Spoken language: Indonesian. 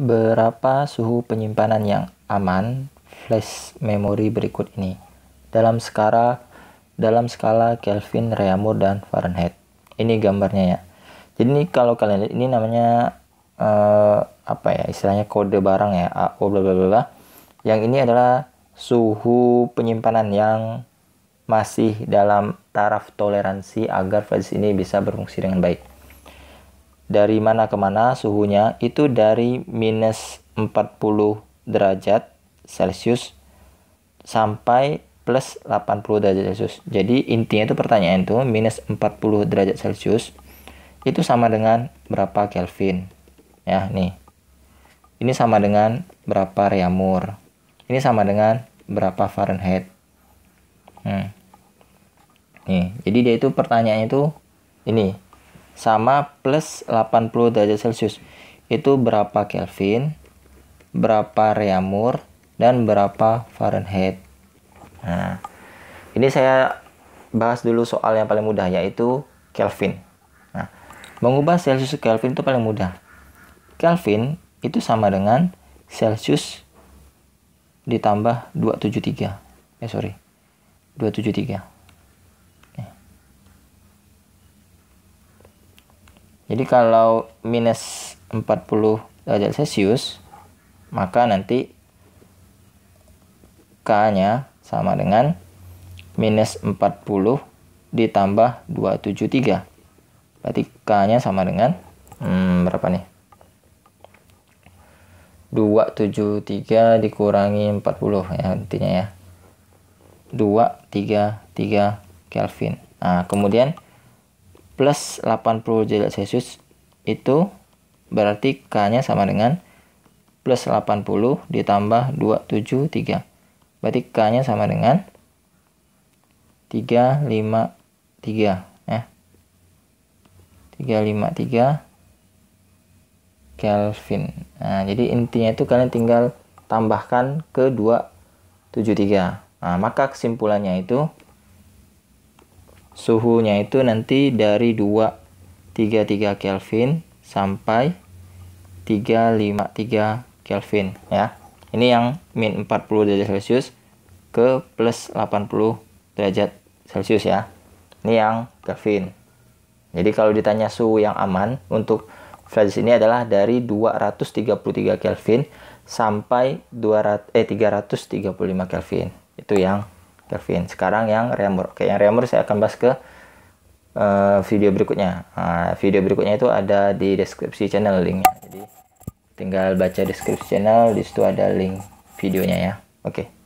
berapa suhu penyimpanan yang aman flash memory berikut ini dalam skala dalam skala Kelvin, Reaumur dan Fahrenheit. Ini gambarnya ya. Jadi ini kalau kalian lihat ini namanya uh, apa ya istilahnya kode barang ya AO bla bla bla. Yang ini adalah suhu penyimpanan yang masih dalam taraf toleransi agar flash ini bisa berfungsi dengan baik dari mana ke mana suhunya itu dari minus 40 derajat Celcius sampai plus 80 derajat Celcius. Jadi intinya itu pertanyaan itu minus 40 derajat Celcius itu sama dengan berapa Kelvin. Ya, nih. Ini sama dengan berapa Reamur. Ini sama dengan berapa Fahrenheit. Hmm. Nih, jadi dia itu pertanyaannya itu ini sama plus 80 derajat Celcius. Itu berapa Kelvin, berapa Reamur, dan berapa Fahrenheit. Nah, ini saya bahas dulu soal yang paling mudah yaitu Kelvin. Nah, mengubah celcius ke Kelvin itu paling mudah. Kelvin itu sama dengan celcius ditambah 273. Eh sorry, 273. Jadi kalau minus 40 derajat Celcius, maka nanti K-nya sama dengan minus 40 ditambah 273. Berarti K-nya sama dengan hmm, berapa nih? 273 dikurangi 40 ya intinya ya. 233 Kelvin. Nah, kemudian plus 80 derajat Celcius itu berarti K-nya sama dengan plus 80 ditambah 273. Berarti K-nya sama dengan 353 ya. 353 Kelvin. Nah, jadi intinya itu kalian tinggal tambahkan ke 273. Nah, maka kesimpulannya itu suhunya itu nanti dari 233 Kelvin sampai 353 Kelvin ya. Ini yang min 40 derajat Celcius ke plus 80 derajat Celcius ya. Ini yang Kelvin. Jadi kalau ditanya suhu yang aman untuk flash ini adalah dari 233 Kelvin sampai 200 eh 335 Kelvin. Itu yang Kelvin. Sekarang yang Reamur. Oke, yang Reamur saya akan bahas ke uh, video berikutnya. Nah, video berikutnya itu ada di deskripsi channel linknya. Jadi tinggal baca deskripsi channel, di situ ada link videonya ya. Oke. Okay.